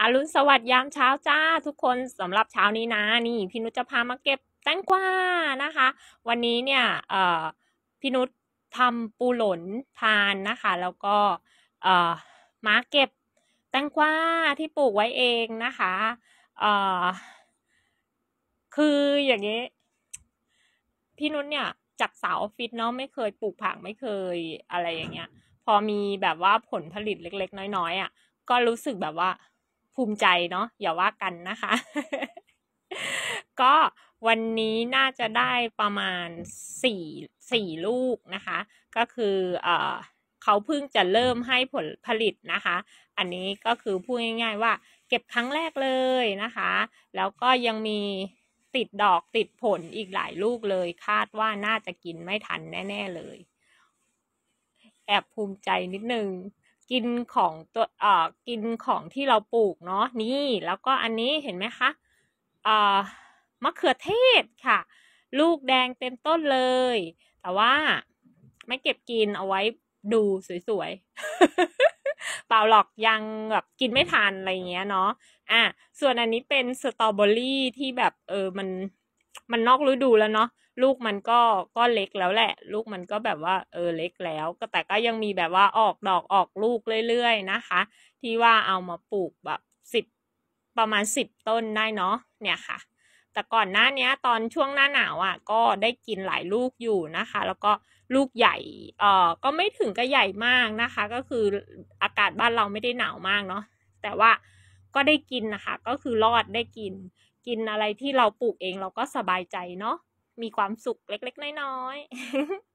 อรุณสวัสดิ์ยามเช้าจ้าทุกคนสำหรับเช้านี้นะนี่พี่นุชจะพามาเก็บแตงกวานะคะ วันนี้เนี่ยเอ่อพี่นุชทำปูหลนทานนะคะ แล้วก็เอ่อมาเก็บแตงกวาที่ปลูกไว้เองนะคะเอ่อคืออย่างนี้ พี่นุชเนี่ยจากสาวออฟฟิศเนาะไม่เคยปลูกผักไม่เคยอะไรอย่างเงี้ยพอมีแบบว่าผลผลิตเล็กๆน้อยๆอะ่ะก็รู้สึกแบบว่าภูมิใจเนาะอย่าว่ากันนะคะ ก็วันนี้น่าจะได้ประมาณสี่สี่ลูกนะคะ ก็คือเออเขาเพิ่งจะเริ่มให้ผลผลิตนะคะ อันนี้ก็คือพูดง่ายๆว่า เก็บครั้งแรกเลยนะคะ แล้วก็ยังมีติดดอกติดผลอีกหลายลูกเลยคาดว่าน่าจะกินไม่ทันแน่ๆเลย แอบภูมิใจนิดนึงกินของตัวเอ่อกินของที่เราปลูกเนาะนี่ แล้วก็อันนี้เห็นไหมคะเอ่อมะเขือเทศค่ะ ลูกแดงเต็มต้นเลย แต่ว่าไม่เก็บกินเอาไว้ดูสวยๆ เปล่าหรอกยังแบบกินไม่ทันอะไรเงี้ยเนาะ อ่ะ ส่วนอันนี้เป็นสตรอเบอรี่ที่แบบเออมันมันนอกฤดูแล้วเนาะลูกมันก็ก็เล็กแล้วแหละลูกมันก็แบบว่าเออเล็กแล้วก็แต่ก็ยังมีแบบว่าออกดอกออกลูกเรื่อยๆนะคะ ที่ว่าเอามาปลูกแบบสิบประมาณสิบต้นได้เนาะเนี่ยค่ะ แต่ก่อนหน้านี้ตอนช่วงหน้าหนาวอะ่ะ ก็ได้กินหลายลูกอยู่นะคะ แล้วก็ลูกใหญ่เออก็ไม่ถึงก็ใหญ่มากนะคะ ก็คืออากาศบ้านเราไม่ได้หนาวมากเนาะแต่ว่าก็ได้กินนะคะ ก็คือรอดได้กินกินอะไรที่เราปลูกเองเราก็สบายใจเนาะมีความสุขเล็กๆ น้อยๆ